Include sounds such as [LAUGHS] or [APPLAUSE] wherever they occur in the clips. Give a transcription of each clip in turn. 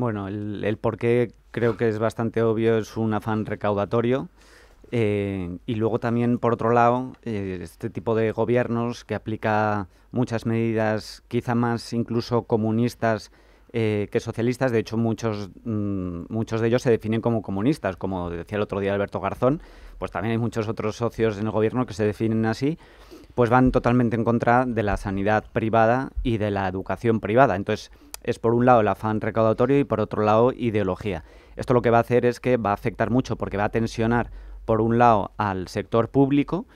Bueno, el, el porqué creo que es bastante obvio, es un afán recaudatorio. Eh, y luego también, por otro lado, eh, este tipo de gobiernos que aplica muchas medidas, quizá más incluso comunistas eh, que socialistas, de hecho muchos, mm, muchos de ellos se definen como comunistas, como decía el otro día Alberto Garzón, pues también hay muchos otros socios en el gobierno que se definen así, pues van totalmente en contra de la sanidad privada y de la educación privada. Entonces, es por un lado el afán recaudatorio y por otro lado ideología. Esto lo que va a hacer es que va a afectar mucho porque va a tensionar por un lado al sector público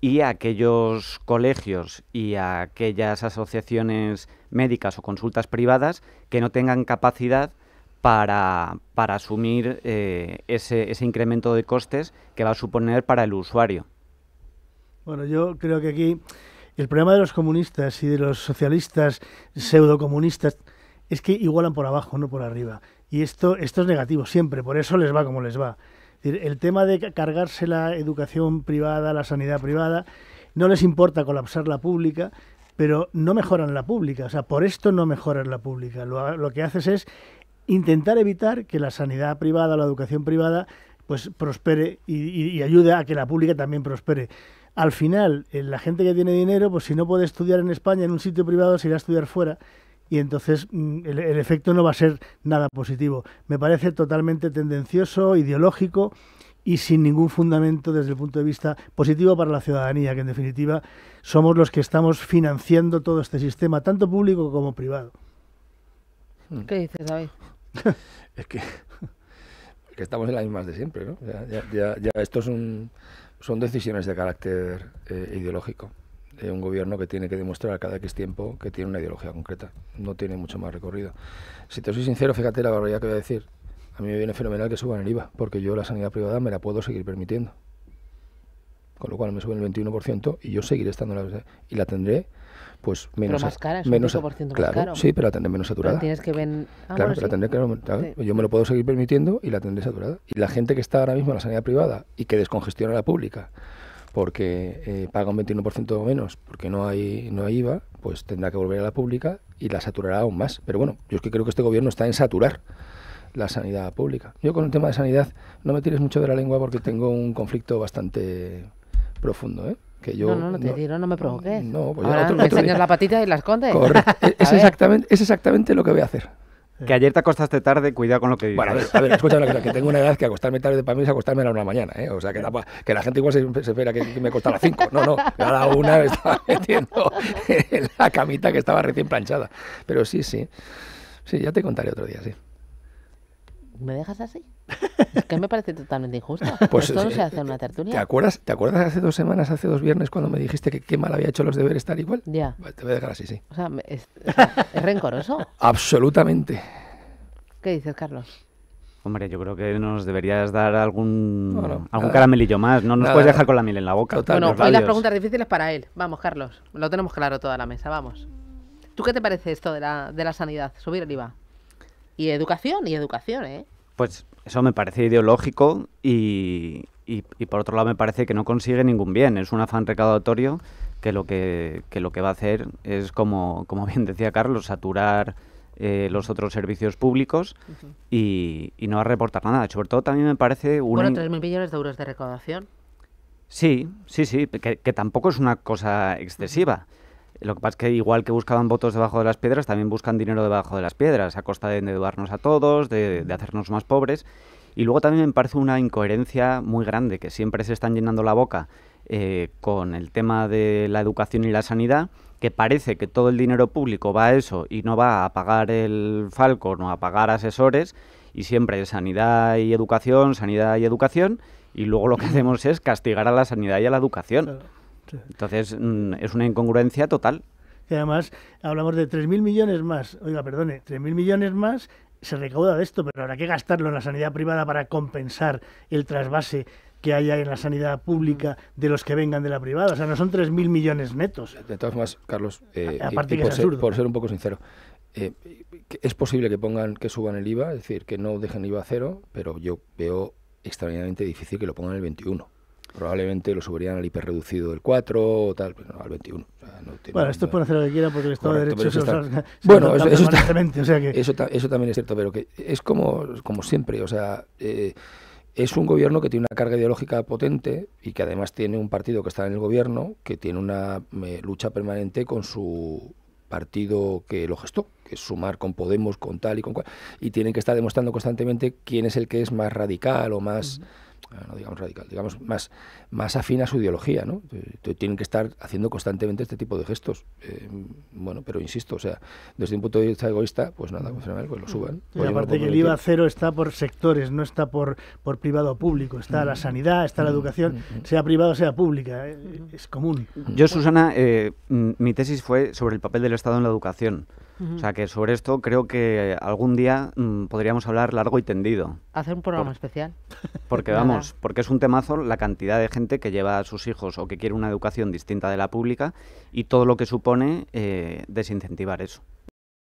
y a aquellos colegios y a aquellas asociaciones médicas o consultas privadas que no tengan capacidad para, asumir eh, ese, ese incremento de costes que va a suponer para el usuario. Bueno, yo creo que aquí el problema de los comunistas y de los socialistas pseudocomunistas es que igualan por abajo, no por arriba. Y esto, es negativo siempre, por eso les va como les va. El tema de cargarse la educación privada, la sanidad privada, no les importa colapsar la pública, pero no mejoran la pública. O sea, por esto no mejoran la pública. Lo, que haces es intentar evitar que la sanidad privada, la educación privada, pues prospere y, y ayude a que la pública también prospere al final, eh, la gente que tiene dinero, pues si no puede estudiar en España, en un sitio privado, se irá a estudiar fuera y entonces mm, el, efecto no va a ser nada positivo. Me parece totalmente tendencioso, ideológico y sin ningún fundamento desde el punto de vista positivo para la ciudadanía, que en definitiva somos los que estamos financiando todo este sistema, tanto público como privado. Hmm. ¿Qué dices, David? [LAUGHS] es que, estamos en las mismas de siempre, ¿no? Ya, estos son, decisiones de carácter eh, ideológico. Eh, un gobierno que tiene que demostrar cada que es tiempo que tiene una ideología concreta. No tiene mucho más recorrido. Si te soy sincero, fíjate la barbaridad que voy a decir. A mí me viene fenomenal que suban el IVA, porque yo la sanidad privada me la puedo seguir permitiendo. Con lo cual me suben el 21% y yo seguiré estando en la... Y la tendré pues menos pero más cara, es menos, un más claro, Sí, pero la tendré menos saturada. Pero tienes que ver... Ah, claro, la tendré, yo me lo puedo seguir permitiendo y la tendré saturada. Y la gente que está ahora mismo en la sanidad privada y que descongestiona la pública porque eh, paga un 21% menos porque no hay, no hay IVA, pues tendrá que volver a la pública y la saturará aún más. Pero bueno, yo es que creo que este gobierno está en saturar la sanidad pública. Yo con el tema de sanidad no me tires mucho de la lengua porque tengo un conflicto bastante profundo, ¿eh? Que yo, no, no, no te no, no me provoques. No, pues Ahora me enseñas la patita y la escondes. [LAUGHS] es, exactamente, es exactamente lo que voy a hacer. Que ayer te acostaste tarde, cuidado con lo que dices. Bueno, a ver, escúchame una cosa, que [LAUGHS] tengo una edad que acostarme tarde para mí es acostarme a la una de la mañana, ¿eh? O sea, que, que la gente igual se, espera que, me costara cinco. No, no, cada la una estaba [LAUGHS] metiendo en la camita que estaba recién planchada. Pero sí, sí. Sí, ya te contaré otro día, sí. ¿Me dejas así? [LAUGHS] Es que me parece totalmente injusto. Pues, esto no eh, se hace una tertulia. ¿Te acuerdas, ¿Te acuerdas hace dos semanas, hace dos viernes, cuando me dijiste que qué mal había hecho los deberes estar igual? Ya. Te voy a dejar así, sí. O sea, [LAUGHS] es, rencoroso? Absolutamente. ¿Qué dices, Carlos? Hombre, yo creo que nos deberías dar algún, algún caramelillo más. No nos puedes dejar con la miel en la boca. bueno, hoy las preguntas difíciles para él. Vamos, Carlos. Lo tenemos claro toda la mesa. Vamos. ¿Tú qué te parece esto de la, de la sanidad? Subir el IVA. Y educación, y educación, ¿eh? Pues eso me parece ideológico y, por otro lado me parece que no consigue ningún bien. Es un afán recaudatorio que lo que, lo que va a hacer es, como, como bien decía Carlos, saturar eh, los otros servicios públicos y, no va a reportar nada. Sobre todo también me parece... Una... Bueno, 3.000 millones de euros de recaudación. Sí, sí, sí, que, tampoco es una cosa excesiva. Lo que pasa es que igual que buscaban votos debajo de las piedras, también buscan dinero debajo de las piedras, a costa de endeudarnos a todos, de, hacernos más pobres. Y luego también me parece una incoherencia muy grande, que siempre se están llenando la boca eh, con el tema de la educación y la sanidad, que parece que todo el dinero público va a eso y no va a pagar el falco, o a pagar asesores, y siempre sanidad y educación, sanidad y educación, y luego lo que hacemos es castigar a la sanidad y a la educación. Entonces, mm, es una incongruencia total. Y además hablamos de 3.000 millones más, oiga, perdone, 3.000 millones más se recauda de esto, pero habrá que gastarlo en la sanidad privada para compensar el trasvase que haya en la sanidad pública de los que vengan de la privada. O sea, no son 3.000 millones netos. De todas formas, Carlos, eh, por, ser, un poco sincero, eh, es posible que pongan que suban el IVA, es decir, que no dejen el IVA cero, pero yo veo extraordinariamente difícil que lo pongan el 21 probablemente lo subirían al hiperreducido del 4 o tal, pero no, al 21. bueno, esto por hacer lo que quiera, porque el Estado de Derecho está... Bueno, eso, eso, eso, también es cierto, pero que es como, como siempre, o sea, eh, es un gobierno que tiene una carga ideológica potente y que además tiene un partido que está en el gobierno que tiene una eh, lucha permanente con su partido que lo gestó, que es sumar con Podemos, con tal y con cual, y tienen que estar demostrando constantemente quién es el que es más radical o más no digamos radical, digamos más, más afín a su ideología, eh, Tienen que estar haciendo constantemente este tipo de gestos. Eh, bueno, pero insisto, o sea, desde un punto de vista egoísta, pues nada, pues, pues lo suban. Y pues aparte que el IVA cero está por sectores, no está por, por privado o público, está la mm. sanidad, está la mm, educación, mm, sea privado sea pública, eh, es común. Yo, Susana, mi tesis fue sobre el papel del Estado en la educación. O sea que sobre esto creo que algún día mm, podríamos hablar largo y tendido. Hacer un programa especial. Porque vamos, porque es un temazo la cantidad de gente que lleva a sus hijos o que quiere una educación distinta de la pública y todo lo que supone eh, desincentivar eso.